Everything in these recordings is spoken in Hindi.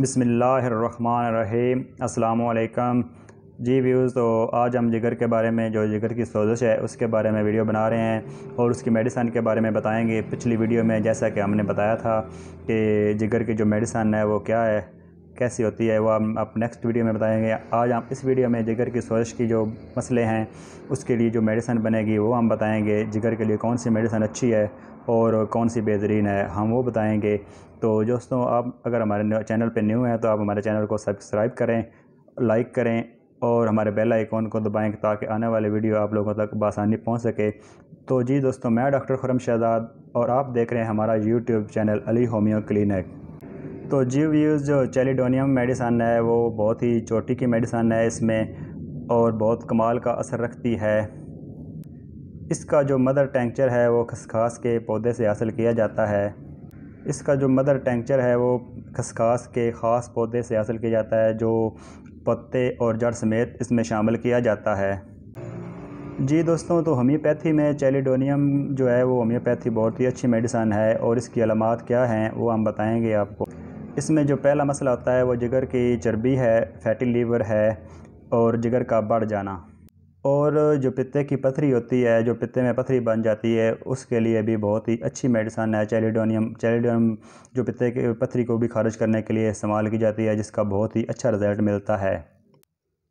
बिसमीम् अल्लाम जी व्यूज़ तो आज हम जिगर के बारे में जो जिगर की सोजिश है उसके बारे में वीडियो बना रहे हैं और उसकी मेडिसन के बारे में बताएंगे पिछली वीडियो में जैसा कि हमने बताया था कि जिगर की जो मेडिसन है वो क्या है कैसी होती है वो हम आप नेक्स्ट वीडियो में बताएंगे आज हम इस वीडियो में जिगर की सोजिश की जो मसले हैं उसके लिए जो मेडिसन बनेगी वो हम बताएंगे जिगर के लिए कौन सी मेडिसन अच्छी है और कौन सी बेहतरीन है हम वो बताएंगे तो दोस्तों आप अगर हमारे चैनल पर न्यू हैं तो आप हमारे चैनल को सब्सक्राइब करें लाइक करें और हमारे बेल आइकॉन को दबाएं ताकि आने वाले वीडियो आप लोगों तक बसानी पहुंच सके तो जी दोस्तों मैं डॉक्टर खुरम शहजाद और आप देख रहे हैं हमारा YouTube channel Ali homeo clinic तो जीव यूज़ जो चेलीडोनियम मेडिसन है वो बहुत ही चोटी की मेडिसन है इसमें और बहुत कमाल का असर रखती है इसका जो मदर टेंचर है वो खसखास के पौधे से हासिल किया जाता है इसका जो मदर टेंचर है वो खसखास के ख़ास पौधे से हासिल किया जाता है जो पत्ते और जड़ समेत इसमें शामिल किया जाता है जी दोस्तों तो होम्योपैथी में चेलीडोनियम जो है वो होम्योपैथी बहुत ही अच्छी मेडिसन है और इसकी अलामत क्या हैं वो हम बताएंगे आपको इसमें जो पहला मसला होता है वो जिगर की चर्बी है फैटी लीवर है और जिगर का बढ़ जाना और जो पित्ते की पथरी होती है जो पित्ते में पथरी बन जाती है उसके लिए भी बहुत ही अच्छी मेडिसन है चैलिडोनियम चैलिडोनियम जो पित्ते की पथरी को भी खारिज करने के लिए इस्तेमाल की जाती है जिसका बहुत ही अच्छा रिज़ल्ट मिलता है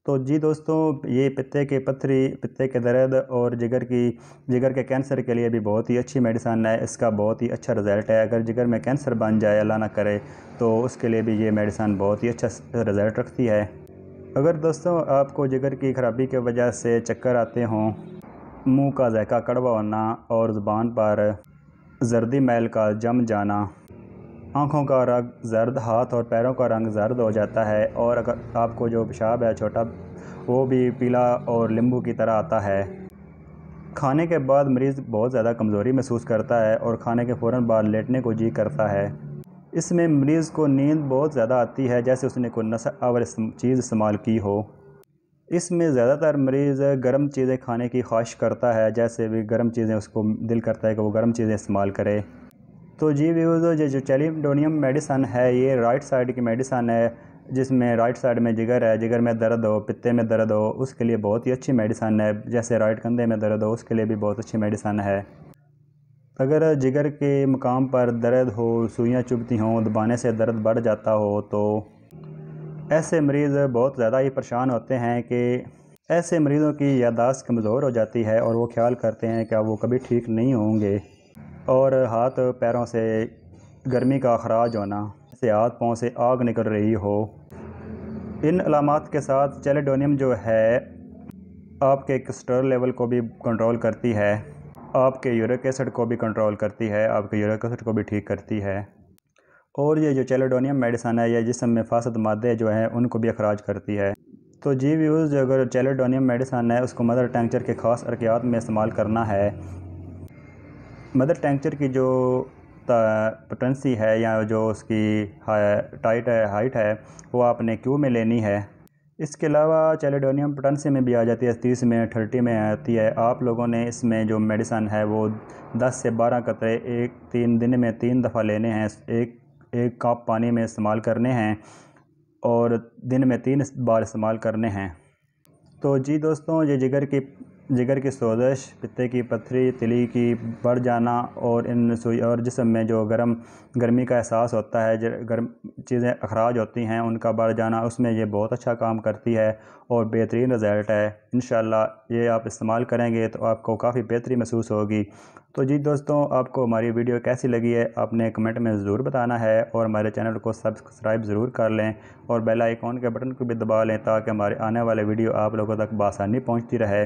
तो जी दोस्तों ये पित्ते के पत्थरी पित्ते के दर्द और जिगर की जिगर के कैंसर के लिए भी बहुत ही अच्छी मेडिसन है इसका बहुत ही अच्छा रिज़ल्ट है अगर जिगर में कैंसर बन जाए अल्लाह ना करे तो उसके लिए भी ये मेडिसन बहुत ही अच्छा रिज़ल्ट रखती है अगर दोस्तों आपको जिगर की खराबी के वजह से चक्कर आते हों मुँह का जायका कड़वा होना और ज़ुबान पर जर्दी मैल का जम जाना आँखों का रंग जर्द हाथ और पैरों का रंग जर्द हो जाता है और अगर आपको जो पेशाब है छोटा वो भी पीला और लींबू की तरह आता है खाने के बाद मरीज़ बहुत ज़्यादा कमज़ोरी महसूस करता है और खाने के फ़ौर बाद लेटने को जी करता है इसमें मरीज़ को नींद बहुत ज़्यादा आती है जैसे उसने कोई नशा आवर चीज़ इस्तेमाल की हो इसमें ज़्यादातर मरीज़ गर्म चीज़ें खाने की ख्वाहिश करता है जैसे भी गर्म चीज़ें उसको दिल करता है कि वो गर्म चीज़ें इस्तेमाल करे तो जी व्यूज़ तो जो चैलिडोनियम मेडिसन है ये राइट साइड की मेडिसन है जिसमें राइट साइड में जिगर है जिगर में दर्द हो पित्ते में दर्द हो उसके लिए बहुत ही अच्छी मेडिसन है जैसे राइट कंधे में दर्द हो उसके लिए भी बहुत अच्छी मेडिसन है अगर जिगर के मुकाम पर दर्द हो सुइयाँ चुभती हों दबाने से दर्द बढ़ जाता हो तो ऐसे मरीज़ बहुत ज़्यादा ही परेशान होते हैं कि ऐसे मरीज़ों की यादाश्त कमज़ोर हो जाती है और वो ख्याल करते हैं कि अब वो कभी ठीक नहीं होंगे और हाथ पैरों से गर्मी का अखराज होना से हाथ पाँव से आग निकल रही हो इन अलामत के साथ चेलेडोनियम जो है आपके कोलेस्ट्रॉल लेवल को भी कंट्रोल करती है आपके यूरिक एसिड को भी कंट्रोल करती है आपके यूरिक एसिड को भी ठीक करती है और ये जो चेलेडोनियम मेडिसन है या जिसम में फासद मादे जो हैं उनको भी अखराज करती है तो जी व्यूज़ अगर चेलेडोनियम मेडिसन है उसको मदर टेंचर के ख़ास अरकियात में इस्तेमाल करना है मदर टेंचर की जो पोटेंसी है या जो उसकी टाइट है हाइट है वो आपने क्यू में लेनी है इसके अलावा चैलेडोनियम पोटेंसी में भी आ जाती है तीस में थर्टी में आती है आप लोगों ने इसमें जो मेडिसन है वो दस से बारह कतरे एक तीन दिन में तीन दफ़ा लेने हैं एक एक कप पानी में इस्तेमाल करने हैं और दिन में तीन बार इस्तेमाल करने हैं तो जी दोस्तों ये जिगर की जिगर की सोजश पित्ते की पथरी तिली की बढ़ जाना और इन सुई और जिसम में जो गर्म गर्मी का एहसास होता है गर्म चीज़ें अखराज होती हैं उनका बढ़ जाना उसमें ये बहुत अच्छा काम करती है और बेहतरीन रिज़ल्ट है इन ये आप इस्तेमाल करेंगे तो आपको काफ़ी बेहतरी महसूस होगी तो जी दोस्तों आपको हमारी वीडियो कैसी लगी है आपने कमेंट में ज़रूर बताना है और हमारे चैनल को सब्सक्राइब ज़रूर कर लें और बेल आइकॉन के बटन को भी दबा लें ताकि हमारे आने वाले वीडियो आप लोगों तक बासानी पहुँचती रहे